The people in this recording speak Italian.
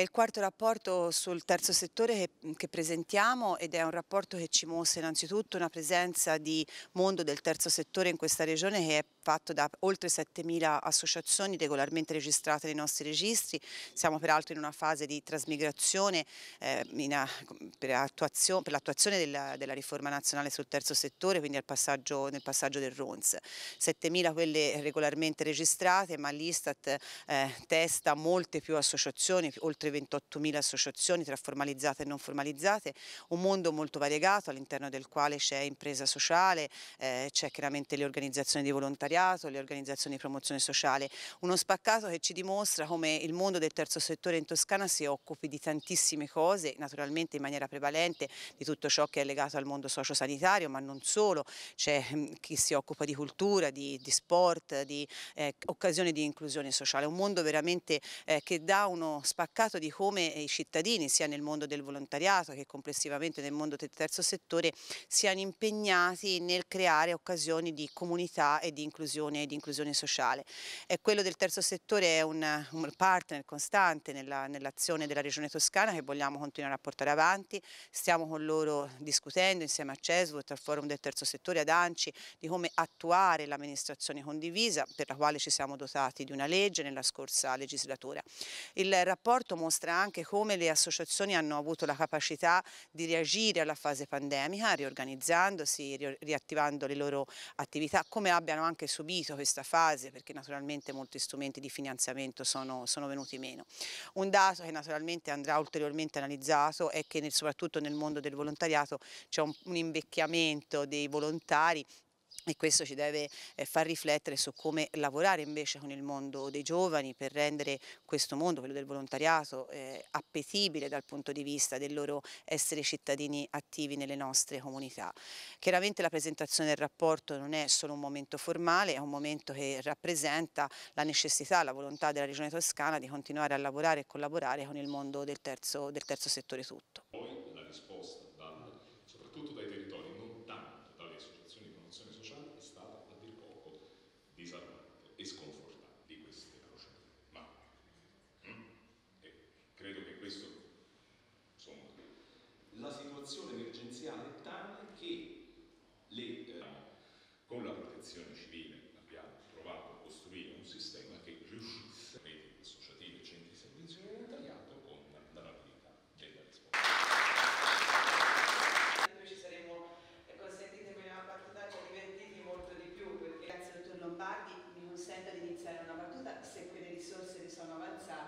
È il quarto rapporto sul terzo settore che, mhmm, che, presentiamo ed è un rapporto che ci mostra innanzitutto una presenza di mondo del terzo settore in questa regione che è fatto da oltre 7.000 associazioni regolarmente registrate nei nostri registri. Siamo peraltro in una fase di trasmigrazione eh, a, mhmm, per, attuazione, per l'attuazione della, della, riforma nazionale sul terzo settore, quindi passaggio, nel passaggio del RONS. 7.000 quelle regolarmente registrate, ma l'Istat eh, testa molte più associazioni, oltre 28.000 associazioni tra formalizzate e non formalizzate, un mondo molto variegato all'interno del quale c'è impresa sociale, eh, c'è chiaramente le organizzazioni di volontariato, le organizzazioni di promozione sociale, uno spaccato che ci dimostra come il mondo del terzo settore in Toscana si occupi di tantissime cose, naturalmente in maniera prevalente di tutto ciò che è legato al mondo sociosanitario, ma non solo, c'è mm, chi si occupa di cultura, di, di sport, di eh, occasioni di inclusione sociale, un mondo veramente eh, che dà uno spaccato parlato di come eh, i cittadini sia nel mondo del volontariato che complessivamente nel mondo del terzo settore siano impegnati nel creare occasioni di comunità e di inclusione, di inclusione sociale. E quello del terzo settore è un, un partner costante nell'azione nell della Regione Toscana che vogliamo continuare a portare avanti, stiamo con loro discutendo insieme a CESVOT, al forum del terzo settore, ad ANCI, di come attuare l'amministrazione condivisa per la quale ci siamo dotati di una legge nella scorsa legislatura. Il rapporto mostra anche come le associazioni hanno avuto la capacità di reagire alla fase pandemica, riorganizzandosi, riattivando le loro attività, come abbiano anche subito questa fase, perché naturalmente molti strumenti di finanziamento sono, sono venuti meno. Un dato che naturalmente andrà ulteriormente analizzato è che nel, soprattutto nel mondo del volontariato c'è un, un invecchiamento dei volontari e questo ci deve eh, far riflettere su come lavorare invece con il mondo dei giovani per rendere questo mondo, quello del volontariato, eh, appetibile dal punto di vista del loro essere cittadini attivi nelle nostre comunità. Chiaramente la presentazione del rapporto non è solo un momento formale, è un momento che rappresenta la necessità, la volontà della Regione Toscana di continuare a lavorare e collaborare con il mondo del terzo, del terzo settore tutto. potenziale tale che le, eh, con la protezione civile abbiamo provato a costruire un sistema che riuscisse a reti associative e centri di servizio volontariato con la rapidità della risposta. Noi ci saremmo, eh, consentitemi una partita, ci divertiti molto di più perché grazie al dottor Lombardi mi consente di iniziare una battuta se quelle risorse vi sono avanzate.